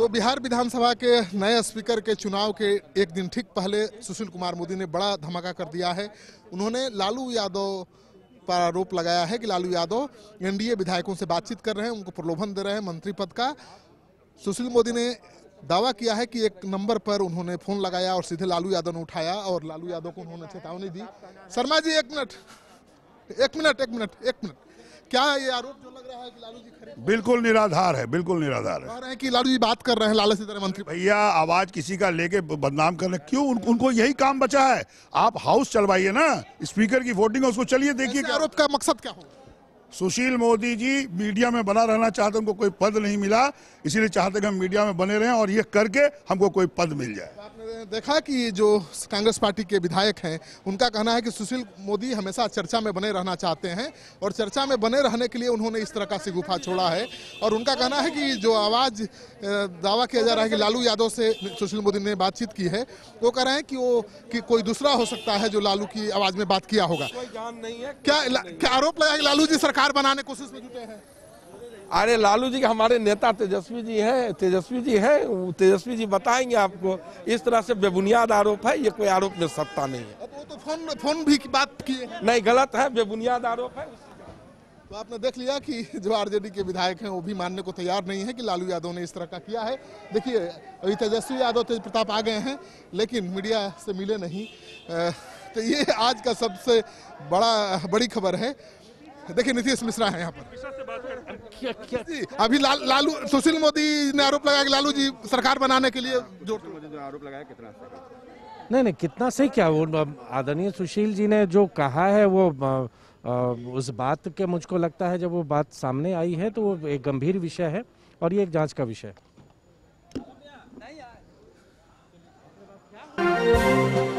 तो बिहार विधानसभा के नए स्पीकर के चुनाव के एक दिन ठीक पहले सुशील कुमार मोदी ने बड़ा धमाका कर दिया है उन्होंने लालू यादव पर आरोप लगाया है कि लालू यादव एनडीए विधायकों से बातचीत कर रहे हैं उनको प्रलोभन दे रहे हैं मंत्री पद का सुशील मोदी ने दावा किया है कि एक नंबर पर उन्होंने फोन लगाया और सीधे लालू यादव ने उठाया और लालू यादव को उन्होंने चेतावनी दी शर्मा जी एक मिनट एक मिनट एक मिनट एक मिनट क्या ये आरोप जो लग रहा है कि लालू जी खरीद बिल्कुल निराधार है बिल्कुल निराधार है कह रहे हैं कि लालू जी बात कर रहे हैं लालू सीताराम मंत्री भैया आवाज किसी का लेके बदनाम कर रहे क्यों उन, उनको यही काम बचा है आप हाउस चलवाइए ना स्पीकर की वोटिंग है उसको चलिए देखिए आरोप का मकसद क्या हो सुशील मोदी जी मीडिया में बना रहना चाहते उनको कोई पद नहीं मिला इसीलिए चाहते कि हम मीडिया में बने रहें और ये करके हमको कोई पद मिल जाए देखा कि जो कांग्रेस पार्टी के विधायक हैं उनका कहना है कि सुशील मोदी हमेशा चर्चा में बने रहना चाहते हैं और चर्चा में बने रहने के लिए उन्होंने इस तरह का सिगुफा छोड़ा है और उनका कहना है कि जो आवाज़ दावा किया जा रहा है कि लालू यादव से सुशील मोदी ने बातचीत की है वो कह रहे हैं कि वो कि कोई दूसरा हो सकता है जो लालू की आवाज़ में बात किया होगा क्या क्या आरोप लगा कि लालू जी सरकार बनाने कोशिश में जुटे हैं अरे लालू जी के हमारे नेता तेजस्वी जी हैं तेजस्वी जी हैं तेजस्वी जी बताएंगे आपको इस तरह से बेबुनियाद आरोप है ये कोई आरोप में सत्ता नहीं है वो तो फोन फोन भी की बात की है नहीं गलत है बेबुनियाद आरोप है तो आपने देख लिया कि जो आरजेडी के विधायक हैं वो भी मानने को तैयार नहीं है कि लालू यादव ने इस तरह का किया है देखिए अभी तेजस्वी यादव तेज प्रताप आ गए हैं लेकिन मीडिया से मिले नहीं तो ये आज का सबसे बड़ा बड़ी खबर है देखिए नीतीश मिश्रा है यहाँ पर क्या क्या अभी ला, लालू सुशील मोदी ने आरोप लगाया कि लालू जी सरकार बनाने के लिए जोर जो आरोप लगाया कितना नहीं नहीं कितना सही क्या वो आदरणीय सुशील जी ने जो कहा है वो आ, उस बात के मुझको लगता है जब वो बात सामने आई है तो वो एक गंभीर विषय है और ये एक जांच का विषय है